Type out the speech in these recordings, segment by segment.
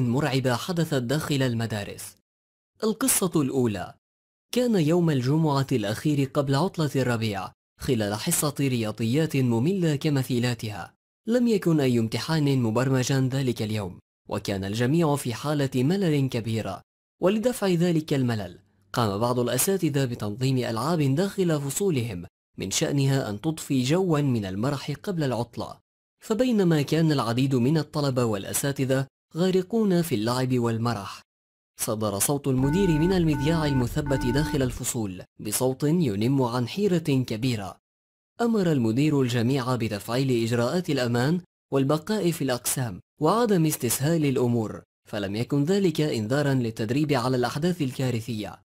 مرعبة حدثت داخل المدارس القصة الأولى كان يوم الجمعة الأخير قبل عطلة الربيع خلال حصة رياضيات مملة كمثيلاتها لم يكن أي امتحان مبرمجا ذلك اليوم وكان الجميع في حالة ملل كبيرة ولدفع ذلك الملل قام بعض الأساتذة بتنظيم ألعاب داخل فصولهم من شأنها أن تضفي جوا من المرح قبل العطلة فبينما كان العديد من الطلبة والأساتذة غارقون في اللعب والمرح صدر صوت المدير من المذياع المثبت داخل الفصول بصوت ينم عن حيرة كبيرة أمر المدير الجميع بتفعيل إجراءات الأمان والبقاء في الأقسام وعدم استسهال الأمور فلم يكن ذلك إنذارا للتدريب على الأحداث الكارثية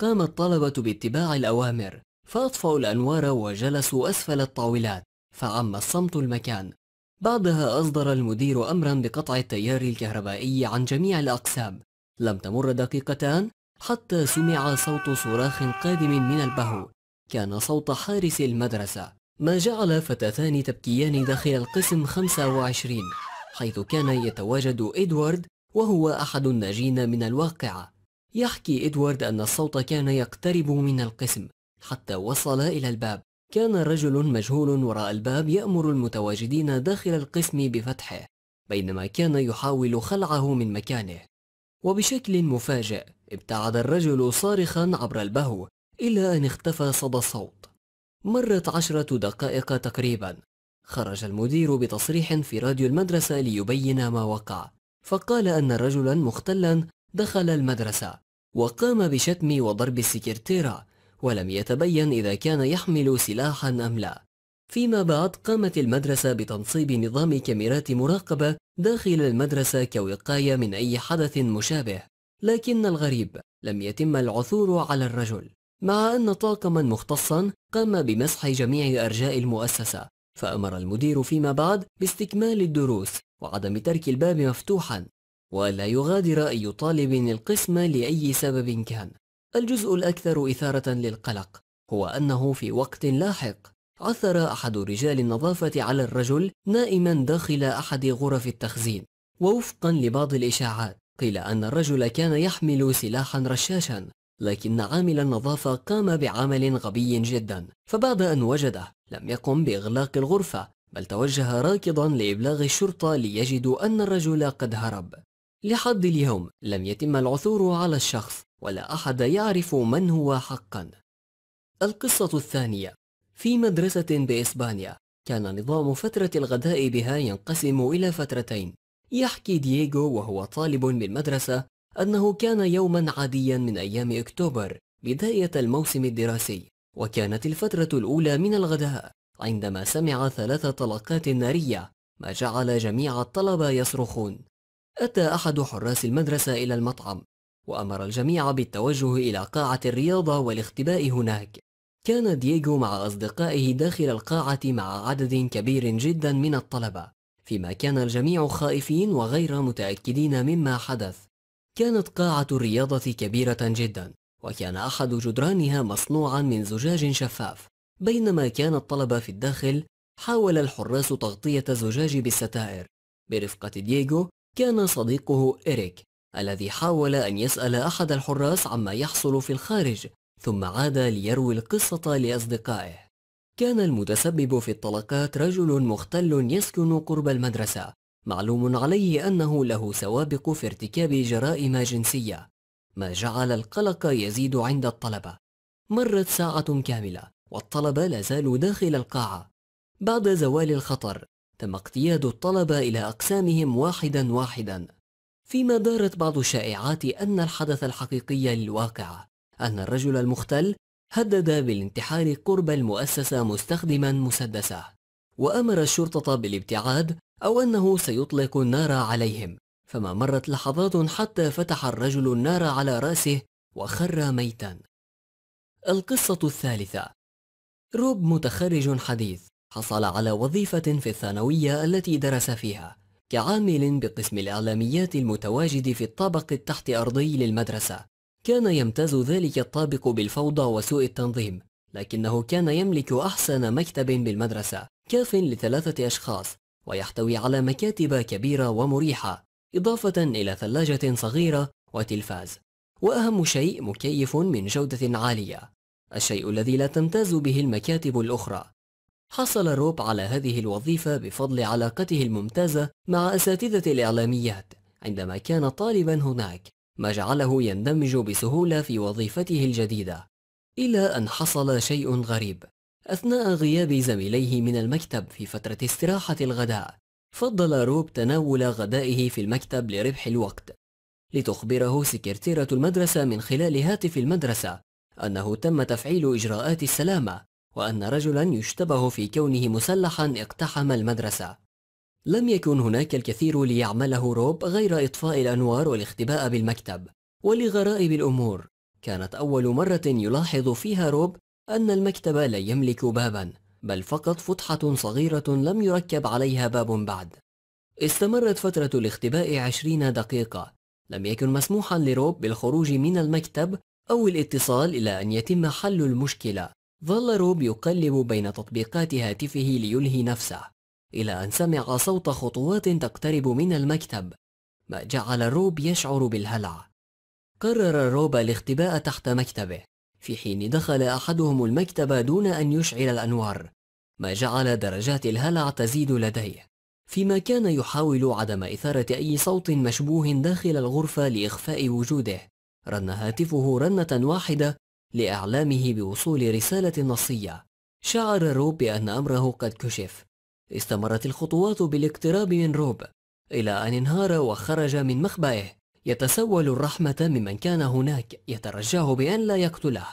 قام الطلبة باتباع الأوامر فأطفأوا الأنوار وجلسوا أسفل الطاولات فعم الصمت المكان بعدها أصدر المدير أمرا بقطع التيار الكهربائي عن جميع الأقسام لم تمر دقيقتان حتى سمع صوت صراخ قادم من البهو كان صوت حارس المدرسة ما جعل فتاتان تبكيان داخل القسم 25 حيث كان يتواجد إدوارد وهو أحد الناجين من الواقعة يحكي إدوارد أن الصوت كان يقترب من القسم حتى وصل إلى الباب كان رجل مجهول وراء الباب يأمر المتواجدين داخل القسم بفتحه بينما كان يحاول خلعه من مكانه وبشكل مفاجئ ابتعد الرجل صارخا عبر البهو إلى أن اختفى صدى الصوت مرت عشرة دقائق تقريبا خرج المدير بتصريح في راديو المدرسة ليبين ما وقع فقال أن رجلا مختلا دخل المدرسة وقام بشتم وضرب السكرتيرة ولم يتبين إذا كان يحمل سلاحا أم لا فيما بعد قامت المدرسة بتنصيب نظام كاميرات مراقبة داخل المدرسة كوقاية من أي حدث مشابه لكن الغريب لم يتم العثور على الرجل مع أن طاقما مختصا قام بمسح جميع أرجاء المؤسسة فأمر المدير فيما بعد باستكمال الدروس وعدم ترك الباب مفتوحا ولا يغادر أي طالب القسم لأي سبب كان الجزء الأكثر إثارة للقلق هو أنه في وقت لاحق عثر أحد رجال النظافة على الرجل نائما داخل أحد غرف التخزين ووفقا لبعض الإشاعات قيل أن الرجل كان يحمل سلاحا رشاشا لكن عامل النظافة قام بعمل غبي جدا فبعد أن وجده لم يقم بإغلاق الغرفة بل توجه راكضا لإبلاغ الشرطة ليجدوا أن الرجل قد هرب لحد اليوم لم يتم العثور على الشخص ولا أحد يعرف من هو حقا القصة الثانية في مدرسة بإسبانيا كان نظام فترة الغداء بها ينقسم إلى فترتين يحكي دييغو وهو طالب بالمدرسة أنه كان يوما عاديا من أيام أكتوبر بداية الموسم الدراسي وكانت الفترة الأولى من الغداء عندما سمع ثلاث طلقات نارية ما جعل جميع الطلبة يصرخون أتى أحد حراس المدرسة إلى المطعم وأمر الجميع بالتوجه إلى قاعة الرياضة والاختباء هناك كان دييغو مع أصدقائه داخل القاعة مع عدد كبير جدا من الطلبة فيما كان الجميع خائفين وغير متأكدين مما حدث كانت قاعة الرياضة كبيرة جدا وكان أحد جدرانها مصنوعا من زجاج شفاف بينما كان الطلبة في الداخل حاول الحراس تغطية الزجاج بالستائر برفقة دييغو كان صديقه إريك الذي حاول أن يسأل أحد الحراس عما يحصل في الخارج ثم عاد ليروي القصة لأصدقائه كان المتسبب في الطلقات رجل مختل يسكن قرب المدرسة معلوم عليه أنه له سوابق في ارتكاب جرائم جنسية ما جعل القلق يزيد عند الطلبة مرت ساعة كاملة والطلبة لا زالوا داخل القاعة بعد زوال الخطر تم اقتياد الطلبة إلى أقسامهم واحدا واحدا فيما دارت بعض الشائعات أن الحدث الحقيقي للواقعة أن الرجل المختل هدد بالانتحار قرب المؤسسة مستخدما مسدسه وأمر الشرطة بالابتعاد أو أنه سيطلق النار عليهم فما مرت لحظات حتى فتح الرجل النار على رأسه وخر ميتا القصة الثالثة روب متخرج حديث حصل على وظيفة في الثانوية التي درس فيها كعامل بقسم الإعلاميات المتواجد في الطابق التحت أرضي للمدرسة كان يمتاز ذلك الطابق بالفوضى وسوء التنظيم لكنه كان يملك أحسن مكتب بالمدرسة كاف لثلاثة أشخاص ويحتوي على مكاتب كبيرة ومريحة إضافة إلى ثلاجة صغيرة وتلفاز وأهم شيء مكيف من جودة عالية الشيء الذي لا تمتاز به المكاتب الأخرى حصل روب على هذه الوظيفة بفضل علاقته الممتازة مع أساتذة الإعلاميات عندما كان طالبا هناك ما جعله يندمج بسهولة في وظيفته الجديدة إلى أن حصل شيء غريب أثناء غياب زميليه من المكتب في فترة استراحة الغداء فضل روب تناول غدائه في المكتب لربح الوقت لتخبره سكرتيرة المدرسة من خلال هاتف المدرسة أنه تم تفعيل إجراءات السلامة وأن رجلا يشتبه في كونه مسلحا اقتحم المدرسة لم يكن هناك الكثير ليعمله روب غير إطفاء الأنوار والاختباء بالمكتب ولغرائب الأمور كانت أول مرة يلاحظ فيها روب أن المكتب لا يملك بابا بل فقط فتحة صغيرة لم يركب عليها باب بعد استمرت فترة الاختباء عشرين دقيقة لم يكن مسموحا لروب بالخروج من المكتب أو الاتصال إلى أن يتم حل المشكلة ظل روب يقلب بين تطبيقات هاتفه ليلهي نفسه إلى أن سمع صوت خطوات تقترب من المكتب ما جعل روب يشعر بالهلع قرر روب الاختباء تحت مكتبه في حين دخل أحدهم المكتب دون أن يشعل الأنوار ما جعل درجات الهلع تزيد لديه فيما كان يحاول عدم إثارة أي صوت مشبوه داخل الغرفة لإخفاء وجوده رن هاتفه رنة واحدة لإعلامه بوصول رسالة نصية شعر روب بأن أمره قد كشف استمرت الخطوات بالاقتراب من روب إلى أن انهار وخرج من مخبئه يتسول الرحمة ممن كان هناك يترجاه بأن لا يقتله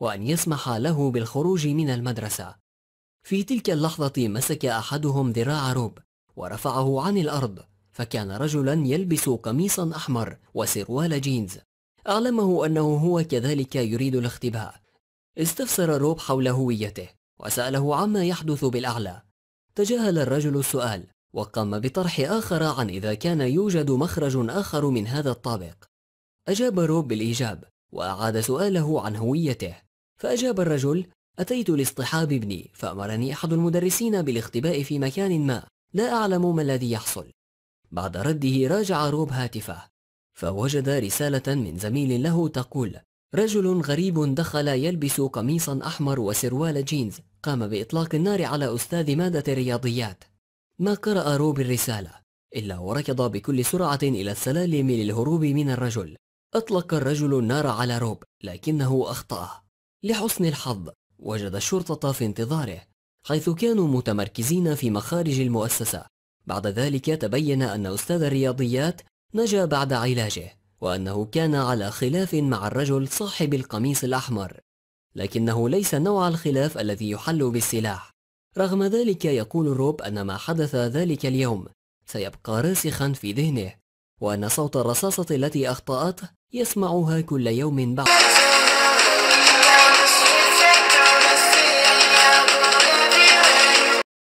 وأن يسمح له بالخروج من المدرسة في تلك اللحظة مسك أحدهم ذراع روب ورفعه عن الأرض فكان رجلا يلبس قميصا أحمر وسروال جينز أعلمه أنه هو كذلك يريد الاختباء استفسر روب حول هويته وسأله عما يحدث بالأعلى تجاهل الرجل السؤال وقام بطرح آخر عن إذا كان يوجد مخرج آخر من هذا الطابق أجاب روب بالإيجاب وأعاد سؤاله عن هويته فأجاب الرجل أتيت لاصطحاب ابني فأمرني أحد المدرسين بالاختباء في مكان ما لا أعلم ما الذي يحصل بعد رده راجع روب هاتفه فوجد رسالة من زميل له تقول رجل غريب دخل يلبس قميصا أحمر وسروال جينز قام بإطلاق النار على أستاذ مادة الرياضيات ما قرأ روب الرسالة إلا وركض بكل سرعة إلى السلالم للهروب من الرجل أطلق الرجل النار على روب لكنه أخطأه لحسن الحظ وجد الشرطة في انتظاره حيث كانوا متمركزين في مخارج المؤسسة بعد ذلك تبين أن أستاذ الرياضيات نجا بعد علاجه وأنه كان على خلاف مع الرجل صاحب القميص الأحمر لكنه ليس نوع الخلاف الذي يحل بالسلاح رغم ذلك يقول روب أن ما حدث ذلك اليوم سيبقى راسخا في ذهنه وأن صوت الرصاصة التي أخطأته يسمعها كل يوم بعد